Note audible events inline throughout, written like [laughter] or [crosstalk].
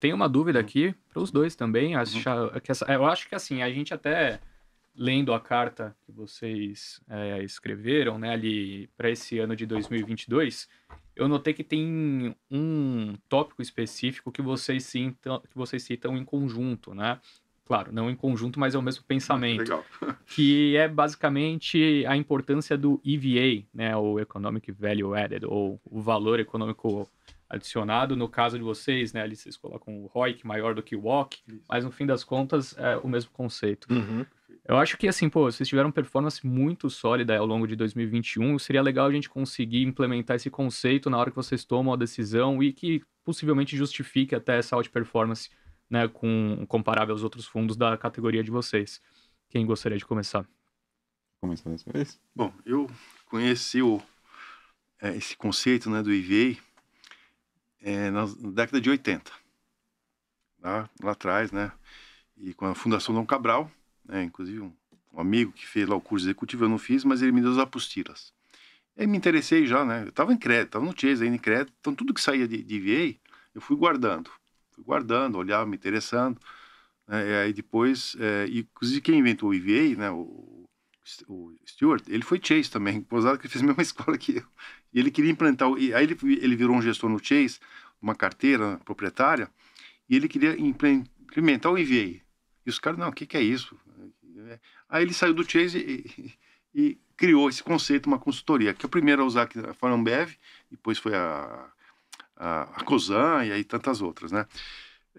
Tem uma dúvida hum. aqui para os dois também. Acha, uhum. que essa, eu acho que assim, a gente até lendo a carta que vocês é, escreveram, né, ali para esse ano de 2022, eu notei que tem um tópico específico que vocês citam, que vocês citam em conjunto, né? Claro, não em conjunto, mas é o mesmo pensamento. Legal. [laughs] que é basicamente a importância do EVA, né, o Economic Value Added, ou o valor econômico adicionado. No caso de vocês, né, ali vocês colocam o ROIC maior do que o WOC, mas no fim das contas é o mesmo conceito. Uhum. Eu acho que, assim, pô, vocês tiveram performance muito sólida ao longo de 2021. Seria legal a gente conseguir implementar esse conceito na hora que vocês tomam a decisão e que possivelmente justifique até essa outperformance performance né, com comparável aos outros fundos da categoria de vocês. Quem gostaria de começar? Começar dessa vez? Bom, eu conheci o, é, esse conceito né, do IVA é, na, década de 80, lá, lá atrás, né? E com a Fundação Dom Cabral, né, inclusive um, um amigo que fez lá o curso executivo, eu não fiz, mas ele me deu as apostilas. Aí me interessei já, né? Eu estava em crédito, estava no Chase ainda em crédito, então tudo que saía de, de eu fui guardando fui guardando, olhava, me interessando. Né? E aí depois, é, inclusive quem inventou o EVA, né, o, o Stewart, ele foi Chase também, [laughs] posado que fez a mesma [laughs] escola que eu. E ele queria implantar, aí ele, ele virou um gestor no Chase, uma carteira proprietária, e ele queria implementar o EVA. E os caras, não, o que, que é isso? Aí ele saiu do Chase e, e, criou esse conceito, uma consultoria, que a primeira a usar foi a Ambev, depois foi a a, a COSAN e aí tantas outras, né?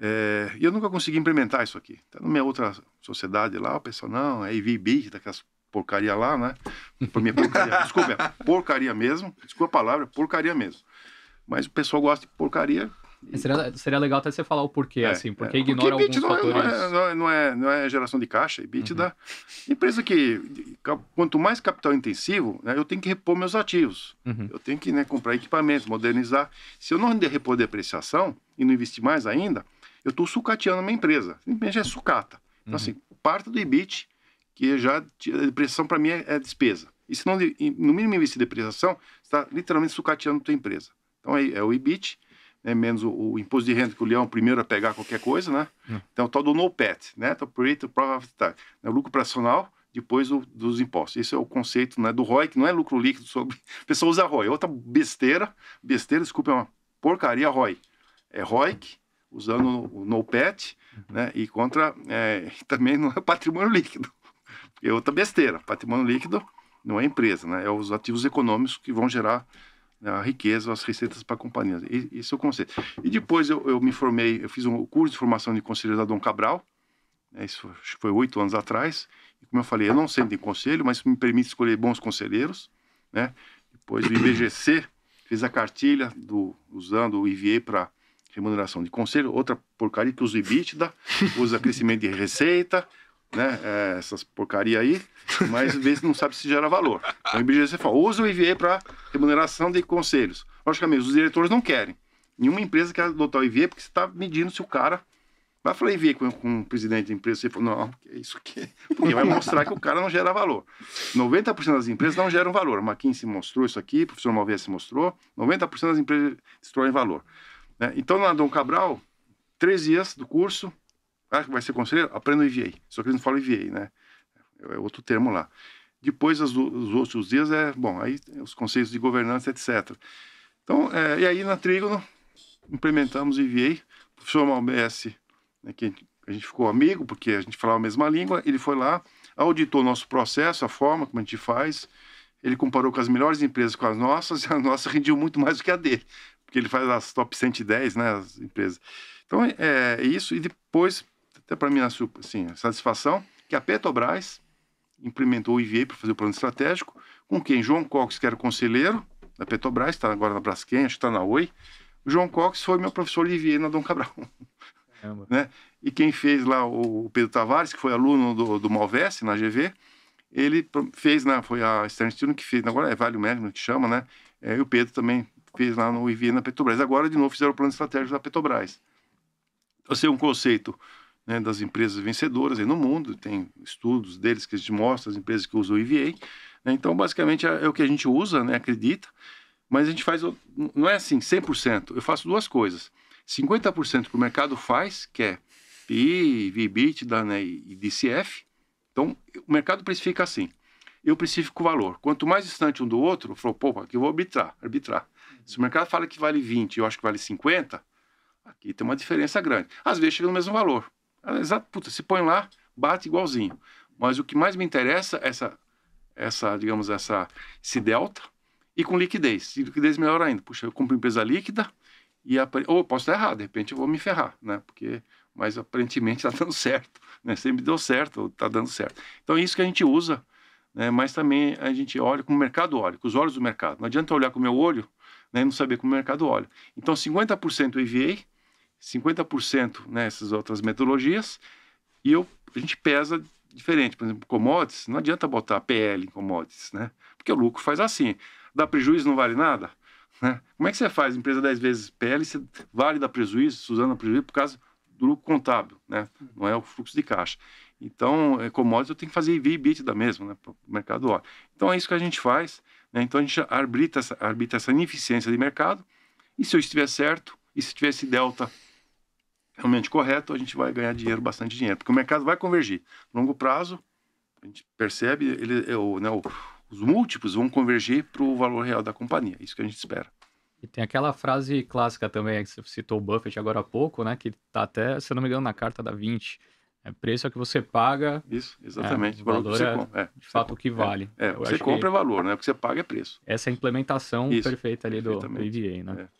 É, e eu nunca consegui implementar isso aqui. Tá na numa outra sociedade lá, o pessoal, não, é IVB, daquelas porcaria lá, né? Pra mim é porcaria. [laughs] Desculpa, é porcaria mesmo. Desculpa a palavra, porcaria mesmo. Mas o pessoal gosta de porcaria. E... É, seria, seria, legal até você falar o porquê, é, assim, é. porque é, ignora porque alguns não fatores. É, não, é, não, é, não é geração de caixa, EBITDA. É uhum. Empresa que quanto mais capital intensivo, né, eu tenho que repor meus ativos. Uhum. Eu tenho que né, comprar equipamentos, modernizar. Se eu não repor depreciação e não investir mais ainda, eu estou sucateando a minha empresa. Simplesmente é sucata. Então, uhum. Então, assim, parte do EBIT, que é já a depreciação para mim é, é, despesa. E se não, no mínimo, investir depreciação, está literalmente sucateando a tua empresa. Então, é, é o EBIT, né, menos o, o, imposto de renda que o leão é o primeiro a pegar qualquer coisa, né? Uhum. Então, o tal do NOPAT, né? Operator então, o Tax, né, o lucro operacional depois dos impostos. Esse é o conceito né, do ROI, que não é lucro líquido sobre. A [laughs] pessoa usa ROI. É outra besteira, besteira, desculpa, é uma porcaria ROI. É ROIC, usando o NOPET, né, e contra. É, [laughs] também não é patrimônio líquido. É outra besteira. Patrimônio líquido não é empresa, né, é os ativos econômicos que vão gerar né, a riqueza, as receitas para a companhia. Esse é o conceito. E depois eu, eu me formei, eu fiz um curso de formação de conselheiro da Dom Cabral, né, isso foi oito anos atrás, e como eu falei, eu não sento em conselho, mas me permite escolher bons conselheiros, né? Depois do IBGC, fiz a cartilha do, usando o IVA para remuneração de conselho, outra porcaria que usa o EBITDA, usa crescimento de receita, né? É, essas porcaria aí, mas às vezes não sabe se gera valor. Então o IBGC fala, usa o IVA para remuneração de conselhos. Logicamente, os diretores não querem. Nenhuma empresa quer adotar o IVA porque você está medindo se o cara vai falei, vi com, com o presidente da empresa, Você falou, não, que é isso aqui. [laughs] Porque vai mostrar que o cara não gera valor. 90% das empresas não geram valor. A se mostrou isso aqui, o professor Malves se mostrou. 90% das empresas destroem valor. Né? Então, na Dom Cabral, três dias do curso, ah, vai ser conselheiro? Aprenda o EVA. Só que eles não falam EVA, né? É outro termo lá. Depois, os, os outros dias, é, bom, aí os conselhos de governança, etc. Então, é, e aí na Trígono, implementamos o EVA. O professor Malves né, que a gente ficou amigo, porque a gente falava a mesma língua, ele foi lá, auditou nosso processo, a forma como a gente faz, ele comparou com as melhores empresas com as nossas, [laughs] e a nossa rendiu muito mais do que a dele, porque ele faz as top 110, né, as empresas. Então, é, é isso, e depois, até para mim, assim, satisfação, que a Petrobras implementou o IVA para fazer o plano estratégico, com quem? João Cox, que era conselheiro da Petrobras, está agora na Braskem, acho que está na Oi. O João Cox foi meu professor de IVA na Dom Cabral. [laughs] Né? E quem fez lá, o Pedro Tavares, que foi aluno do, do na GV, ele fez, né, foi a Stern Student que fez, agora é Vale Médio que chama, né? É, e o Pedro também fez lá no IV na Petrobras. Agora, de novo, fizeram o plano estratégico da Petrobras. Então, assim, é um conceito né, das empresas vencedoras aí no mundo, tem estudos deles que gente mostram as empresas que usam o IVA. Né? então, basicamente, é, é, o que a gente usa, né, acredita, mas a gente faz, não é assim, 100%. Eu faço duas coisas. 50% que o mercado faz, que é PI, VBIT, né, e DCF. Então, o mercado precifica assim. Eu precifico o valor. Quanto mais distante um do outro, falo, pô, aqui eu vou arbitrar, arbitrar. Se o mercado fala que vale 20 eu acho que vale 50, aqui tem uma diferença grande. Às vezes chega no mesmo valor. Exato, ah, puta, se põe lá, bate igualzinho. Mas o que mais me interessa é essa, essa digamos, essa, esse delta e com liquidez. E liquidez melhor ainda. Puxa, eu compro empresa líquida, e ou oh, posso estar errado, de repente eu vou me ferrar, né? Porque mas aparentemente está [laughs] dando certo, né? Sempre deu certo, está dando certo. Então é isso que a gente usa, né? Mas também a gente olha com o mercado olha, com os olhos do mercado. Não adianta olhar com o meu olho, né? E não saber como o mercado olha. Então 50% EVA, 50% nessas né, outras metodologias e eu, a gente pesa diferente. Por exemplo, commodities, não adianta botar PL em commodities, né? Porque o lucro faz assim. Dá prejuízo, não vale nada? Né? Como é que você faz empresa 10 vezes PL, você vale dar prejuízo, usando prejuízo, por causa do lucro contábil, né? não é o fluxo de caixa. Então, é, commodities eu tenho que fazer EV e bit da mesma, né, para o mercado Então, é isso que a gente faz. Né? Então, a gente arbitra essa, arbitra essa ineficiência de mercado. E se eu estiver certo, e se tiver esse delta realmente correto, a gente vai ganhar dinheiro, bastante dinheiro, porque o mercado vai convergir. longo prazo, a gente percebe, ele, é o, né, o, os múltiplos vão convergir para o valor real da companhia. É isso que a gente espera. E tem aquela frase clássica também, que você citou o Buffett agora há pouco, né? Que está até, se não me engano, na carta da 20. É preço é que você paga. Isso, né, exatamente. É, o valor, valor é, compra, é, de fato o que é, vale. É, você compra é valor, né? O que você paga é preço. Essa é a implementação Isso, perfeita ali do, do EVA, né? É.